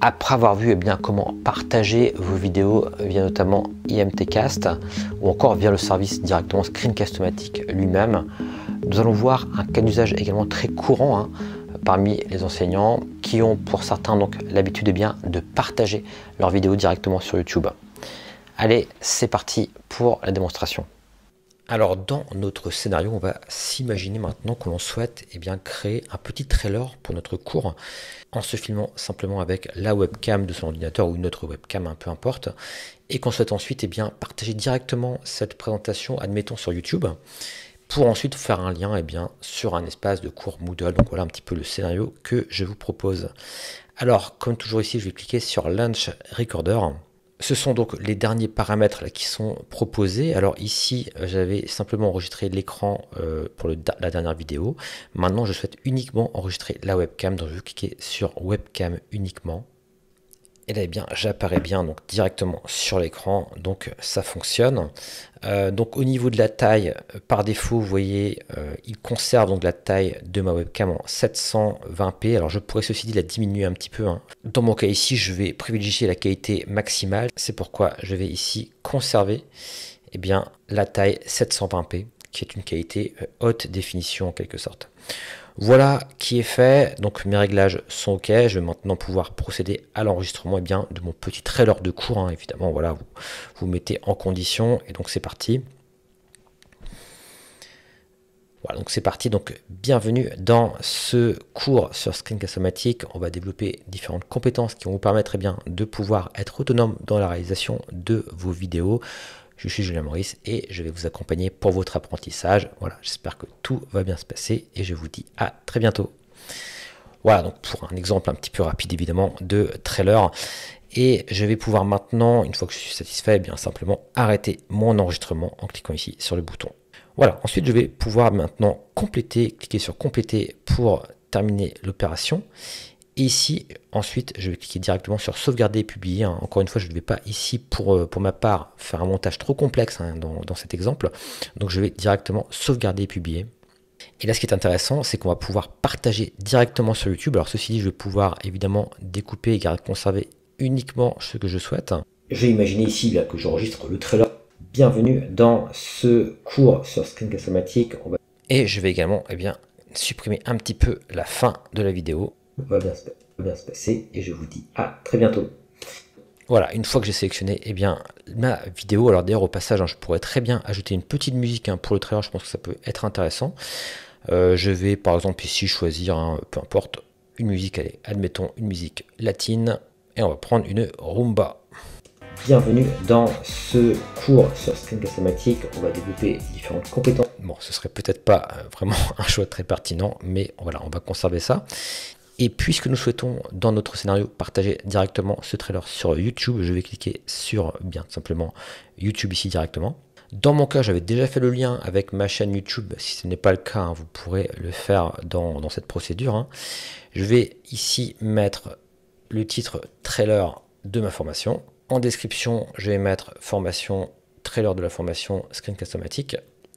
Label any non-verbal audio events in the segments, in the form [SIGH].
après avoir vu eh bien, comment partager vos vidéos via notamment IMTcast ou encore via le service directement screencast o lui-même, nous allons voir un cas d'usage également très courant hein, parmi les enseignants qui ont pour certains donc l'habitude eh bien de partager leurs vidéos directement sur YouTube. Allez, c'est parti pour la démonstration. Alors dans notre scénario, on va s'imaginer maintenant que l'on souhaite eh bien, créer un petit trailer pour notre cours en se filmant simplement avec la webcam de son ordinateur ou une autre webcam, un hein, peu importe, et qu'on souhaite ensuite eh bien, partager directement cette présentation, admettons sur YouTube, pour ensuite faire un lien eh bien, sur un espace de cours Moodle. Donc voilà un petit peu le scénario que je vous propose. Alors comme toujours ici, je vais cliquer sur Launch Recorder. Ce sont donc les derniers paramètres qui sont proposés. Alors ici, euh, j'avais simplement enregistré l'écran euh, pour la dernière vidéo. Maintenant, je souhaite uniquement enregistrer la webcam. Donc, je vais cliquer sur webcam uniquement et eh là bien j'apparais bien donc directement sur l'écran donc ça fonctionne euh, donc au niveau de la taille euh, par défaut vous voyez euh, il conserve donc la taille de ma webcam en 720p alors je pourrais ceci dit la diminuer un petit peu hein. dans mon cas ici je vais privilégier la qualité maximale c'est pourquoi je vais ici conserver eh bien la taille 720p qui est une qualité haute définition en quelque sorte voilà qui est fait. Donc mes réglages sont OK. Je vais maintenant pouvoir procéder à l'enregistrement eh bien de mon petit trailer de cours. Hein. Évidemment, voilà, vous, vous mettez en condition. Et donc c'est parti. Voilà, donc c'est parti. Donc bienvenue dans ce cours sur Screencast-O-Matic. On va développer différentes compétences qui vont vous permettre eh bien, de pouvoir être autonome dans la réalisation de vos vidéos. Je suis Julien Maurice et je vais vous accompagner pour votre apprentissage. Voilà, j'espère que tout va bien se passer et je vous dis à très bientôt. Voilà, donc pour un exemple un petit peu rapide évidemment de trailer. Et je vais pouvoir maintenant, une fois que je suis satisfait, eh bien simplement arrêter mon enregistrement en cliquant ici sur le bouton. Voilà, ensuite je vais pouvoir maintenant compléter, cliquer sur compléter pour terminer l'opération. Et ici, ensuite, je vais cliquer directement sur sauvegarder et publier. Hein. Encore une fois, je ne vais pas ici, pour, euh, pour ma part, faire un montage trop complexe hein, dans, cet exemple. Donc je vais directement sauvegarder et publier. Et là, ce qui est intéressant, c'est qu'on va pouvoir partager directement sur YouTube. Alors, ceci dit, je vais pouvoir évidemment découper et conserver uniquement ce que je souhaite. Je vais imaginer ici bien, que j'enregistre le trailer. Bienvenue dans ce cours sur Screencast o Et je vais également eh bien, supprimer un petit peu la fin de la vidéo va bien, se passer et je vous dis à très bientôt. Voilà, une fois que j'ai sélectionné eh bien, ma vidéo, alors d'ailleurs au passage, hein, je pourrais très bien ajouter une petite musique hein, pour le trailer, je pense que ça peut être intéressant. Euh, je vais par exemple ici choisir, hein, peu importe, une musique, allez, admettons une musique latine, et on va prendre une rumba. Bienvenue dans ce cours sur screencast on va développer différentes compétences. Bon, ce serait peut-être pas euh, vraiment [LAUGHS] un choix très pertinent, mais voilà, on va conserver ça. Et puisque nous souhaitons dans notre scénario partager directement ce trailer sur YouTube, je vais cliquer sur bien simplement YouTube ici directement. Dans mon cas, j'avais déjà fait le lien avec ma chaîne YouTube. Si ce n'est pas le cas, hein, vous pourrez le faire dans, cette procédure. Hein. Je vais ici mettre le titre trailer de ma formation. En description, je vais mettre formation, trailer de la formation screencast o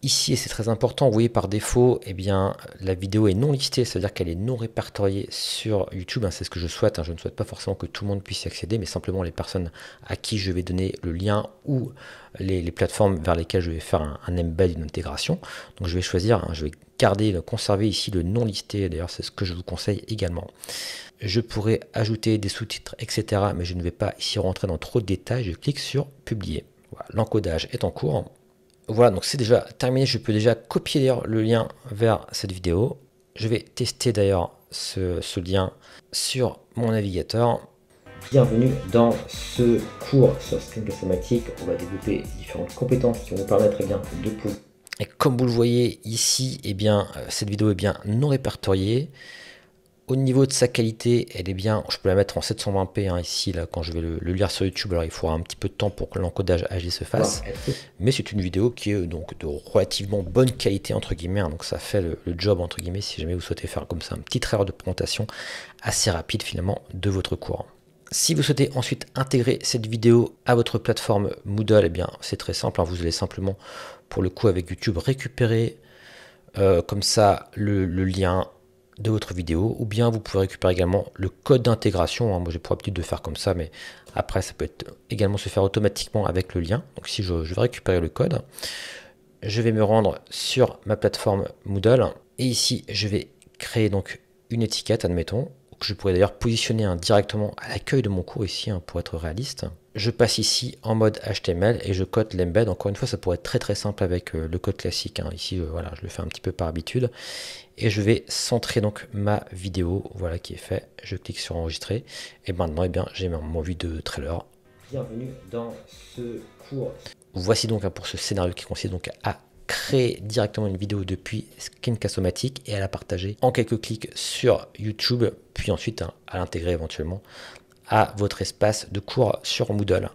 Ici, et c'est très important, vous voyez par défaut, eh bien, la vidéo est non listée, c'est-à-dire qu'elle est non répertoriée sur YouTube. Hein, c'est ce que je souhaite. Hein, je ne souhaite pas forcément que tout le monde puisse y accéder, mais simplement les personnes à qui je vais donner le lien ou les, plateformes vers lesquelles je vais faire un, embed, une intégration. Donc je vais choisir, hein, je vais garder, euh, conserver ici le non listé. D'ailleurs, c'est ce que je vous conseille également. Je pourrais ajouter des sous-titres, etc. Mais je ne vais pas ici rentrer dans trop de détails. Je clique sur publier. L'encodage est en cours. Voilà, donc c'est déjà terminé. Je peux déjà copier le lien vers cette vidéo. Je vais tester d'ailleurs ce, lien sur mon navigateur. Bienvenue dans ce cours sur stream On va développer différentes compétences qui vont vous permettre eh bien, de pouvoir... Et comme vous le voyez ici, eh bien, euh, cette vidéo est bien non répertoriée au niveau de sa qualité, elle est bien. Je peux la mettre en 720p hein, ici, là, quand je vais le, lire sur YouTube. Alors, il faudra un petit peu de temps pour que l'encodage HD se fasse. Mais c'est une vidéo qui est donc de relativement bonne qualité, entre guillemets. Hein. donc, ça fait le, job, entre guillemets, si jamais vous souhaitez faire comme ça un petit erreur de présentation assez rapide, finalement, de votre cours. Si vous souhaitez ensuite intégrer cette vidéo à votre plateforme Moodle, eh bien, c'est très simple. Hein. vous allez simplement, pour le coup, avec YouTube, récupérer euh, comme ça le lien de votre vidéo, ou bien vous pouvez récupérer également le code d'intégration. Hein. Moi, j'ai pour habitude de faire comme ça, mais après, ça peut être également se faire automatiquement avec le lien. Donc, si je, je récupérer le code, je vais me rendre sur ma plateforme Moodle et ici, je vais créer donc une étiquette, admettons, je pourrais d'ailleurs positionner hein, directement à l'accueil de mon cours ici hein, pour être réaliste. Je passe ici en mode HTML et je code l'embed. Encore une fois, ça pourrait être très très simple avec euh, le code classique. Hein. Ici, euh, voilà, je le fais un petit peu par habitude. Et je vais centrer donc ma vidéo. Voilà qui est fait. Je clique sur enregistrer. Et maintenant, eh bien, j'ai mon vue de trailer. Bienvenue dans ce cours. Voici donc pour ce scénario qui consiste donc à Créer directement une vidéo depuis SkinCastomatique et à la partager en quelques clics sur YouTube, puis ensuite hein, à l'intégrer éventuellement à votre espace de cours sur Moodle.